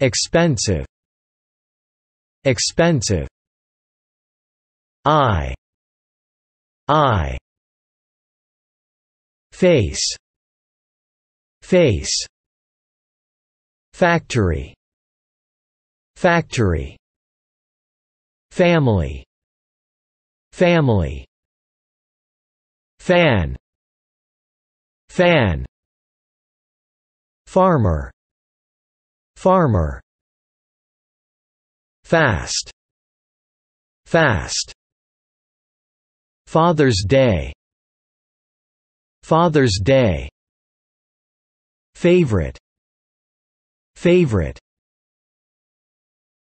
expensive expensive i i face face factory factory family family fan fan farmer Farmer Fast Fast Father's Day Father's Day Favorite Favorite